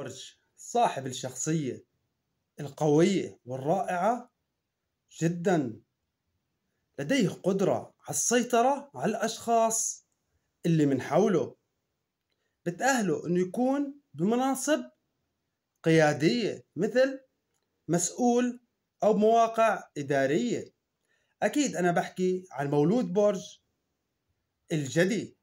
جورج صاحب الشخصية القوية والرائعة جدا لديه قدرة على السيطرة على الأشخاص اللي من حوله بتأهله أنه يكون بمناصب قيادية مثل مسؤول أو مواقع إدارية أكيد أنا بحكي عن مولود برج الجدي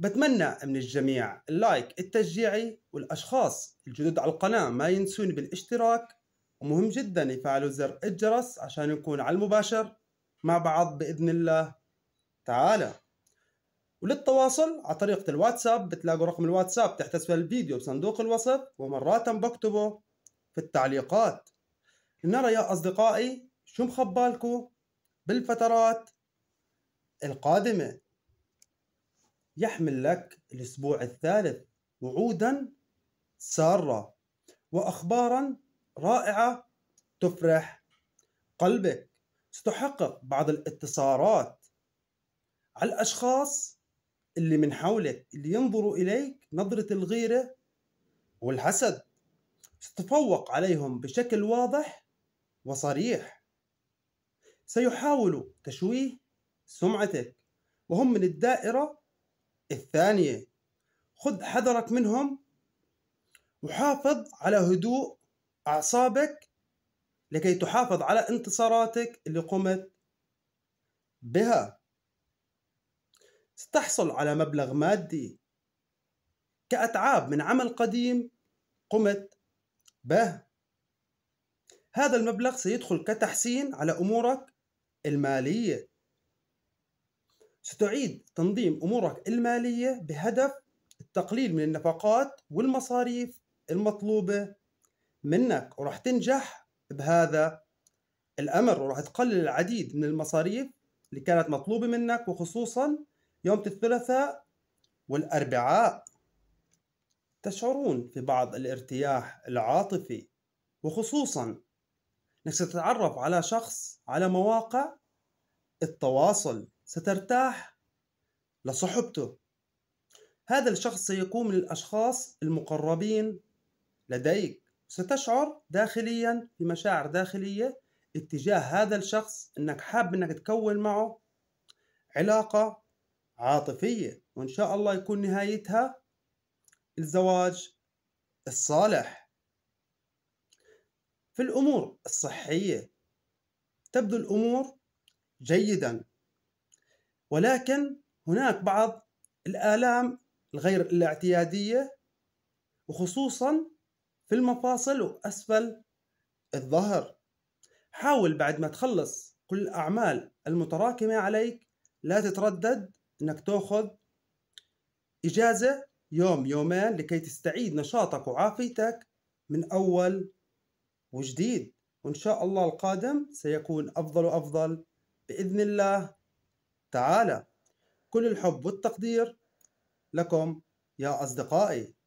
بتمنى من الجميع اللايك التشجيعي والأشخاص الجدد على القناة ما ينسون بالاشتراك ومهم جدا يفعلوا زر الجرس عشان يكون على المباشر مع بعض بإذن الله تعالى وللتواصل على طريقة الواتساب بتلاقوا رقم الواتساب تحت أسفل الفيديو بصندوق الوصف ومرات بكتبه في التعليقات لنرى يا أصدقائي شو مخبالكم بالفترات القادمة يحمل لك الأسبوع الثالث وعودا سارة وأخبارا رائعة تفرح قلبك ستحقق بعض الاتصارات على الأشخاص اللي من حولك اللي ينظروا إليك نظرة الغيرة والحسد تتفوق عليهم بشكل واضح وصريح سيحاولوا تشويه سمعتك وهم من الدائرة الثانية خذ حذرك منهم وحافظ على هدوء أعصابك لكي تحافظ على انتصاراتك اللي قمت بها ستحصل على مبلغ مادي كأتعاب من عمل قديم قمت به هذا المبلغ سيدخل كتحسين على أمورك المالية ستعيد تنظيم امورك الماليه بهدف التقليل من النفقات والمصاريف المطلوبه منك وراح تنجح بهذا الامر وراح تقلل العديد من المصاريف اللي كانت مطلوبه منك وخصوصا يوم الثلاثاء والاربعاء تشعرون في بعض الارتياح العاطفي وخصوصا انك ستتعرف على شخص على مواقع التواصل سترتاح لصحبته هذا الشخص سيقوم من الأشخاص المقربين لديك ستشعر داخليا بمشاعر داخلية اتجاه هذا الشخص انك حاب انك تكون معه علاقة عاطفية وان شاء الله يكون نهايتها الزواج الصالح في الامور الصحية تبدو الامور جيدا ولكن هناك بعض الآلام الغير الاعتيادية وخصوصا في المفاصل وأسفل الظهر حاول بعد ما تخلص كل الأعمال المتراكمة عليك لا تتردد أنك تأخذ إجازة يوم يومين لكي تستعيد نشاطك وعافيتك من أول وجديد وإن شاء الله القادم سيكون أفضل وأفضل بإذن الله تعالى كل الحب والتقدير لكم يا أصدقائي